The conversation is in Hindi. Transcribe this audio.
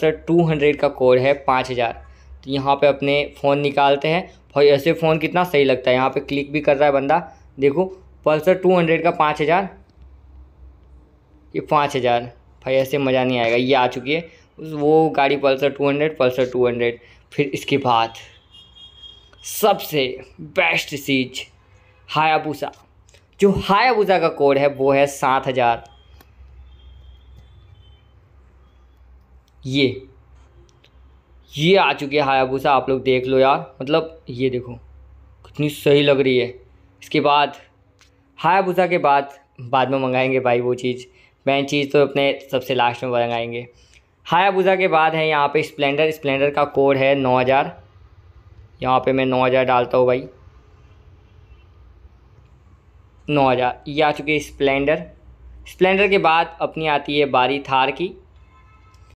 सर टू हंड्रेड का कोड है पाँच हज़ार तो यहाँ पे अपने फ़ोन निकालते हैं भाई ऐसे फ़ोन कितना सही लगता है यहाँ पे क्लिक भी कर रहा है बंदा देखो पल्सर टू हंड्रेड का पाँच हज़ार ये पाँच हज़ार भाई ऐसे मज़ा नहीं आएगा ये आ चुकी है वो गाड़ी Pulsar two hundred Pulsar two hundred फिर इसके बाद सबसे बेस्ट चीज हायाबूसा जो हायाबूसा का कोड है वो है सात हज़ार ये ये आ चुके हैं हायाबूसा आप लोग देख लो यार मतलब ये देखो कितनी सही लग रही है इसके बाद हायाबूसा के बाद बाद में मंगाएंगे भाई वो चीज़ मैं चीज़ तो अपने सबसे लास्ट में मंगाएंगे हायाबूसा के बाद है यहाँ पे स्प्लेंडर स्प्लेंडर का कोड है नौ हज़ार यहाँ पर मैं नौ हज़ार डालता हूँ भाई नौ हज़ार ये आ चुके स्प्लेंडर स्प्लेंडर के बाद अपनी आती है बारी थार की